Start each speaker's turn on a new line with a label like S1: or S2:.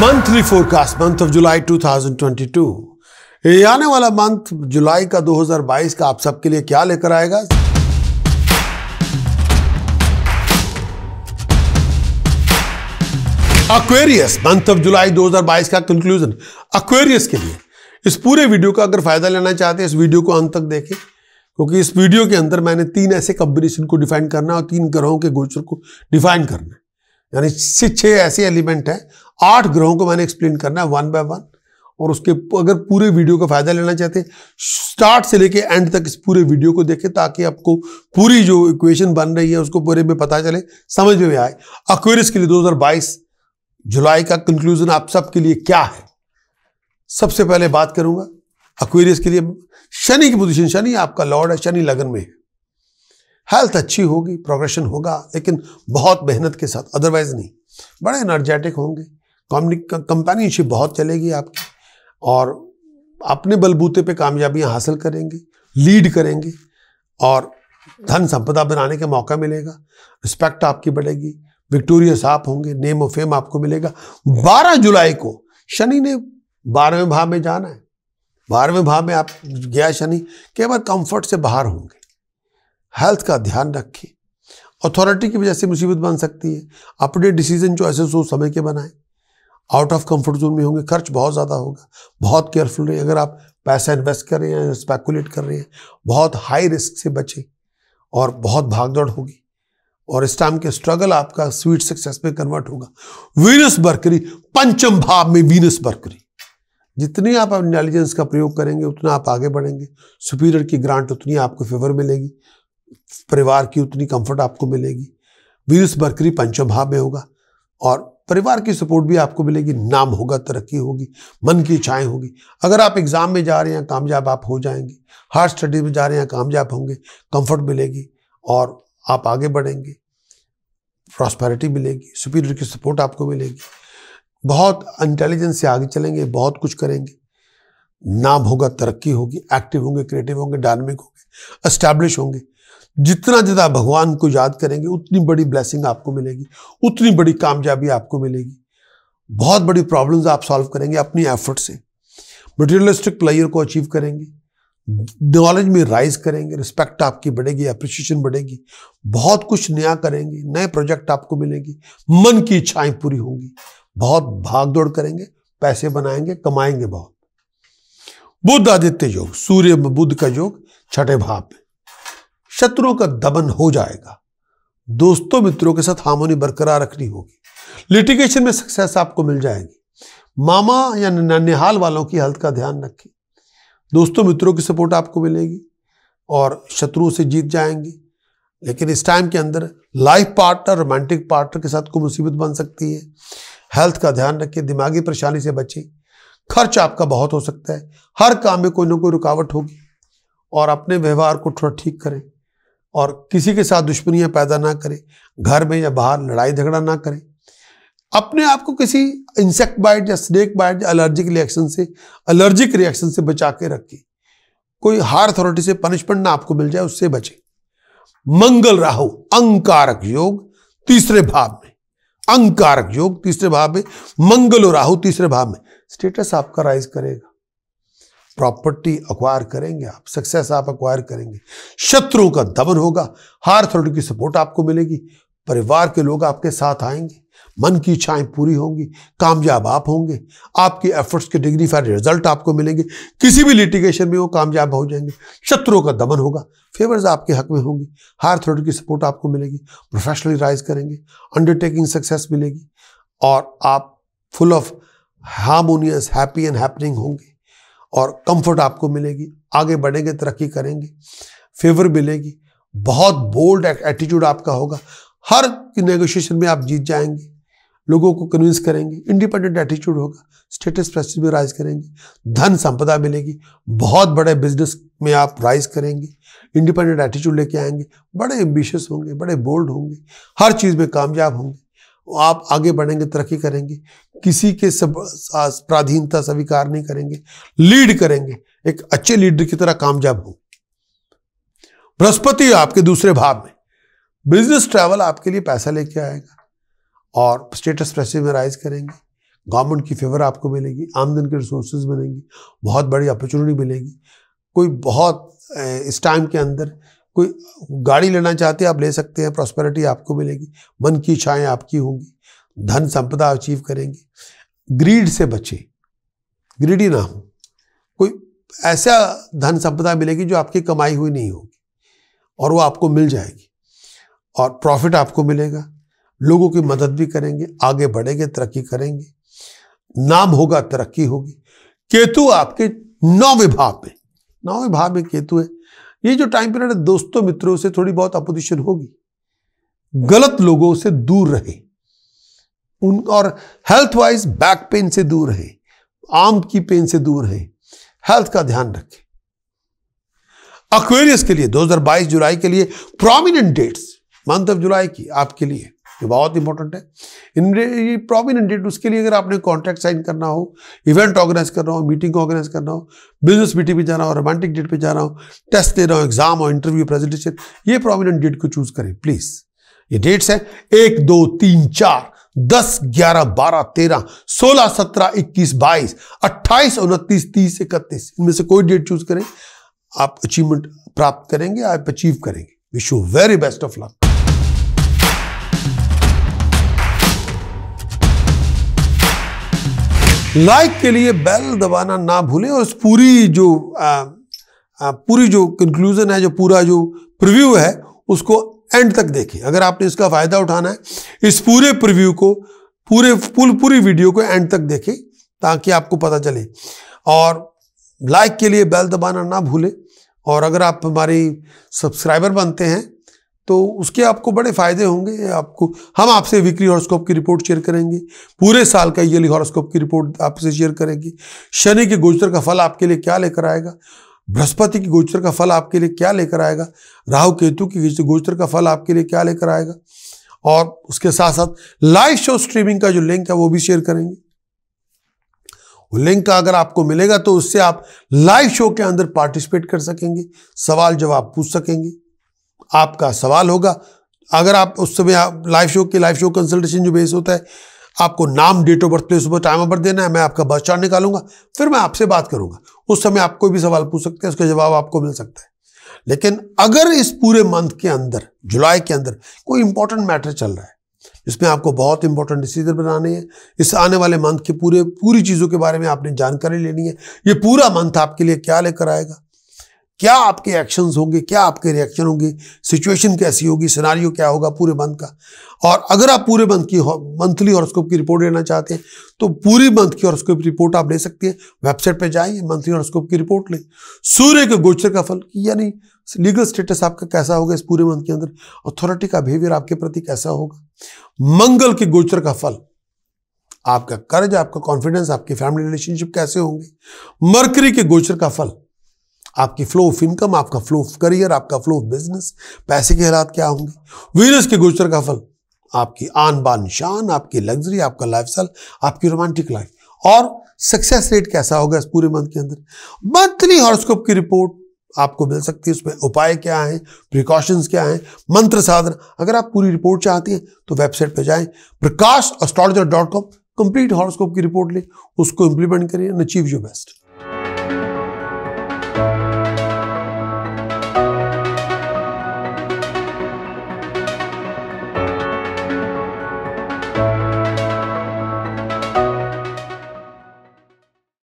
S1: monthly forecast month of July 2022 ये आने वाला मंथ जुलाई का 2022 का आप सबके लिए क्या लेकर आएगा अक्वेरियस मंथ ऑफ जुलाई 2022 का कंक्लूजन अक्वेरियस के लिए इस पूरे वीडियो का अगर फायदा लेना चाहते हैं इस वीडियो को अंत तक देखें क्योंकि इस वीडियो के अंदर मैंने तीन ऐसे कम्बिनेशन को डिफाइन करना और तीन ग्रहों के गोचर को डिफाइन करना है यानी छः ऐसे एलिमेंट हैं आठ ग्रहों को मैंने एक्सप्लेन करना है वन बाय वन और उसके अगर पूरे वीडियो का फायदा लेना चाहते स्टार्ट से लेके एंड तक इस पूरे वीडियो को देखें ताकि आपको पूरी जो इक्वेशन बन रही है उसको पूरे में पता चले समझ में आए अक्वेरिस के लिए 2022 जुलाई का कंक्लूजन आप सबके लिए क्या है सबसे पहले बात करूंगा अक्वेरियस के लिए शनि की पोजीशन शनि आपका लॉर्ड है शनि लगन में है हेल्थ अच्छी होगी प्रोग्रेशन होगा लेकिन बहुत मेहनत के साथ अदरवाइज नहीं बड़े एनर्जेटिक होंगे कंपेनियनशिप बहुत चलेगी आपकी और अपने बलबूते पे कामयाबियां हासिल करेंगे लीड करेंगे और धन संपदा बनाने का मौका मिलेगा रिस्पेक्ट आपकी बढ़ेगी विक्टोरियस आप होंगे नेम ऑफ फेम आपको मिलेगा 12 जुलाई को शनि ने बारहवें भाव में जाना है बारहवें भाव में आप गया शनि केवल कंफर्ट से बाहर होंगे हेल्थ का ध्यान रखें अथॉरिटी की वजह से मुसीबत बन सकती है अपने डिसीजन जो ऐसे सोच समय के बनाएं आउट ऑफ कंफर्ट जोन में होंगे खर्च बहुत ज़्यादा होगा बहुत केयरफुल रहें अगर आप पैसा इन्वेस्ट कर रहे हैं स्पेकुलेट कर रहे हैं बहुत हाई रिस्क से बचें और बहुत भागदौड़ होगी और इस टाइम के स्ट्रगल आपका स्वीट सक्सेस में कन्वर्ट होगा वीनस बर्करी पंचम भाव में वीनस बर्करी जितनी आप इंटेलिजेंस का प्रयोग करेंगे उतना आप आगे बढ़ेंगे सुपीरियर की ग्रांट उतनी आपको फेवर मिलेगी परिवार की उतनी कंफर्ट आपको मिलेगी वीरस बकरी पंचम भाव में होगा और परिवार की सपोर्ट भी आपको मिलेगी नाम होगा तरक्की होगी मन की इच्छाएं होगी अगर आप एग्ज़ाम में जा रहे हैं कामयाब आप हो जाएंगे हार्ड स्टडी में जा रहे हैं कामयाब होंगे कंफर्ट मिलेगी और आप आगे बढ़ेंगे प्रॉस्पेरिटी मिलेगी सुपीरियर की सपोर्ट आपको मिलेगी बहुत इंटेलिजेंस से आगे चलेंगे बहुत कुछ करेंगे नाम होगा तरक्की होगी एक्टिव होंगे क्रिएटिव होंगे डायनमिक होंगे एस्टैब्लिश होंगे जितना ज़्यादा भगवान को याद करेंगे उतनी बड़ी ब्लेसिंग आपको मिलेगी उतनी बड़ी कामयाबी आपको मिलेगी बहुत बड़ी प्रॉब्लम्स आप सॉल्व करेंगे अपनी एफर्ट से मटेरियलिस्टिक प्लेयर को अचीव करेंगे नॉलेज में राइज करेंगे रिस्पेक्ट आपकी बढ़ेगी अप्रिशिएशन बढ़ेगी बहुत कुछ नया करेंगे नए प्रोजेक्ट आपको मिलेंगे मन की इच्छाएं पूरी होंगी बहुत भाग दौड़ करेंगे पैसे बनाएंगे कमाएंगे बहुत बुद्ध आदित्य योग सूर्य बुद्ध का योग छठे भाव में शत्रुओं का दमन हो जाएगा दोस्तों मित्रों के साथ हार्मोनी बरकरार रखनी होगी लिटिगेशन में सक्सेस आपको मिल जाएगी मामा या ननिहाल वालों की हेल्थ का ध्यान रखें दोस्तों मित्रों की सपोर्ट आपको मिलेगी और शत्रुओं से जीत जाएंगे लेकिन इस टाइम के अंदर लाइफ पार्टनर रोमांटिक पार्टनर के साथ कोई मुसीबत बन सकती है हेल्थ का ध्यान रखें दिमागी परेशानी से बचें खर्च आपका बहुत हो सकता है हर काम में कोई ना कोई रुकावट होगी और अपने व्यवहार को थोड़ा ठीक करें और किसी के साथ दुश्मनियाँ पैदा ना करें घर में या बाहर लड़ाई झगड़ा ना करें अपने आप को किसी इंसेक्ट बाइट या स्नेक बाइट या एलर्जिक रिएक्शन से एलर्जिक रिएक्शन से बचा के रखें कोई हार्ड अथॉरिटी से पनिशमेंट ना आपको मिल जाए उससे बचे मंगल राहु अंकारक योग तीसरे भाव में अंकारक योग तीसरे भाव में मंगल और राहु तीसरे भाव में स्टेटस आपका राइज करेगा प्रॉपर्टी अक्वायर करेंगे आप सक्सेस आप अक्वायर करेंगे शत्रुओं का दमन होगा हार थ्रोट की सपोर्ट आपको मिलेगी परिवार के लोग आपके साथ आएंगे मन की इच्छाएं पूरी होंगी कामयाब आप होंगे आपके एफर्ट्स के डिग्निफाइड रिजल्ट आपको मिलेंगे किसी भी लिटिगेशन में वो कामयाब हो जाएंगे शत्रुओं का दमन होगा फेवर्स आपके हक में होंगी हायर अथॉरिटी की सपोर्ट आपको मिलेगी प्रोफेशनली राइज करेंगे अंडरटेकिंग सक्सेस मिलेगी और आप full of harmonious happy and happening होंगे और कंफर्ट आपको मिलेगी आगे बढ़ेंगे तरक्की करेंगे फेवर मिलेगी बहुत बोल्ड एटीट्यूड आपका होगा हर नेगोशिएशन में आप जीत जाएंगे लोगों को कन्विंस करेंगे इंडिपेंडेंट एटीट्यूड होगा स्टेटस प्रेस्टीज में राइज करेंगे धन संपदा मिलेगी बहुत बड़े बिजनेस में आप राइज करेंगे इंडिपेंडेंट एटीट्यूड लेके आएंगे बड़े एम्बिशियस होंगे बड़े बोल्ड होंगे हर चीज़ में कामयाब होंगे आप आगे बढ़ेंगे तरक्की करेंगे किसी के सब प्राधीनता स्वीकार नहीं करेंगे लीड करेंगे एक अच्छे लीडर की तरह कामयाब हो बृहस्पति आपके दूसरे भाव में बिजनेस ट्रैवल आपके लिए पैसा लेके आएगा और स्टेटस प्रेसिमराइज में राइज करेंगे गवर्नमेंट की फेवर आपको मिलेगी आमदन के रिसोर्सेज मिलेंगी बहुत बड़ी अपॉर्चुनिटी मिलेगी कोई बहुत इस टाइम के अंदर कोई गाड़ी लेना चाहते हैं आप ले सकते हैं प्रॉस्पेरिटी आपको मिलेगी मन की इच्छाएं आपकी होंगी धन संपदा अचीव करेंगे ग्रीड से बचे ग्रीडी ना हो कोई ऐसा धन संपदा मिलेगी जो आपकी कमाई हुई नहीं होगी और वो आपको मिल जाएगी और प्रॉफिट आपको मिलेगा लोगों की मदद भी करेंगे आगे बढ़ेंगे तरक्की करेंगे नाम होगा तरक्की होगी केतु आपके नौ विभाग में नौ विभाग में केतु है ये जो टाइम पीरियड है दोस्तों मित्रों से थोड़ी बहुत अपोजिशन होगी गलत लोगों से दूर रहे उन और हेल्थ वाइज बैक पेन से दूर रहे आम की पेन से दूर रहे हेल्थ का ध्यान रखें अक्वेरियस के लिए 2022 जुलाई के लिए prominent dates month of July की आपके लिए ये बहुत इंपॉर्टेंट है इन ये प्रोमिनेंट उसके लिए अगर आपने कॉन्ट्रैक्ट साइन करना हो इवेंट ऑर्गेनाइज करना हो मीटिंग ऑर्गेनाइज करना हो बिजनेस मीटिंग पे जाना हो रोमांटिक डेट पे जाना हो टेस्ट देना हो एग्जाम हो इंटरव्यू प्रेजेंटेशन ये प्रोमिनेंट डेट को चूज करें प्लीज ये डेट्स हैं एक दो तीन चार दस ग्यारह बारह तेरह सोलह सत्रह इक्कीस बाईस अट्ठाईस उनतीस तीस इकतीस इनमें से कोई डेट चूज करें आप अचीवमेंट प्राप्त करेंगे आप अचीव करेंगे wish you very best of luck like के लिए बेल दबाना ना भूलें और इस पूरी जो आ, आ, पूरी जो कंक्लूज़न है जो पूरा जो प्रिव्यू है उसको एंड तक देखें अगर आपने इसका फ़ायदा उठाना है इस पूरे प्रिव्यू को पूरे फुल पूरी वीडियो को एंड तक देखें ताकि आपको पता चले और लाइक के लिए बेल दबाना ना भूलें और अगर आप हमारी सब्सक्राइबर बनते हैं तो उसके आपको बड़े फायदे होंगे आपको हम आपसे वीकली हॉरोस्कोप की रिपोर्ट शेयर करेंगे पूरे साल का ईयरली हॉरोस्कोप की रिपोर्ट आपसे शेयर करेंगे शनि के गोचर का फल आपके लिए क्या लेकर आएगा बृहस्पति के गोचर का फल आपके लिए क्या लेकर आएगा राहु केतु के गोचर का फल आपके लिए क्या लेकर आएगा और उसके साथ साथ लाइव शो स्ट्रीमिंग का जो लिंक है वो भी शेयर करेंगे वो लिंक अगर आपको मिलेगा तो उससे आप लाइव शो के अंदर पार्टिसिपेट कर सकेंगे सवाल जवाब पूछ सकेंगे आपका सवाल होगा अगर आप उस समय आप लाइव शो के लाइव शो कंसल्टेशन जो बेस होता है आपको नाम date of birth place of time of birth देना है मैं आपका बर्थ चार्ट निकालूंगा फिर मैं आपसे बात करूंगा उस समय आप कोई भी सवाल पूछ सकते हैं उसका जवाब आपको मिल सकता है लेकिन अगर इस पूरे मंथ के अंदर जुलाई के अंदर कोई इंपॉर्टेंट मैटर चल रहा है इसमें आपको बहुत इंपॉर्टेंट डिसीजन बनाने हैं इस आने वाले मंथ के पूरे पूरी चीज़ों के बारे में आपने जानकारी लेनी है ये पूरा मंथ आपके लिए क्या लेकर आएगा क्या आपके एक्शंस होंगे क्या आपके रिएक्शन होंगे सिचुएशन कैसी होगी सिनारियो क्या होगा पूरे मंथ का और अगर आप पूरे मंथ की मंथली हॉरोस्कोप की रिपोर्ट लेना चाहते हैं तो पूरी मंथ की हॉरोस्कोप रिपोर्ट आप ले सकते हैं वेबसाइट पर जाएं मंथली हॉरोस्कोप की रिपोर्ट लें सूर्य के गोचर का फल यानी लीगल स्टेटस आपका कैसा होगा इस पूरे मंथ के अंदर अथॉरिटी का बिहेवियर आपके प्रति कैसा होगा मंगल के गोचर का फल आपका कर्ज आपका कॉन्फिडेंस आपकी फैमिली रिलेशनशिप कैसे होंगे मरकरी के गोचर का फल आपकी फ्लो ऑफ इनकम आपका फ्लो ऑफ करियर आपका फ्लो ऑफ बिजनेस पैसे के हालात क्या होंगे वीरस के गोचर का फल आपकी आन बान शान आपकी लग्जरी आपका लाइफ स्टाइल आपकी रोमांटिक लाइफ और सक्सेस रेट कैसा होगा इस पूरे मंथ के अंदर मंथली हॉरोस्कोप की रिपोर्ट आपको मिल सकती है उसमें उपाय क्या हैं प्रिकॉशंस क्या हैं मंत्र साधन अगर आप पूरी रिपोर्ट चाहती हैं तो वेबसाइट पर जाएं Prakash astrologer dot com complete horoscope की रिपोर्ट लें उसको इंप्लीमेंट करें अचीव योर बेस्ट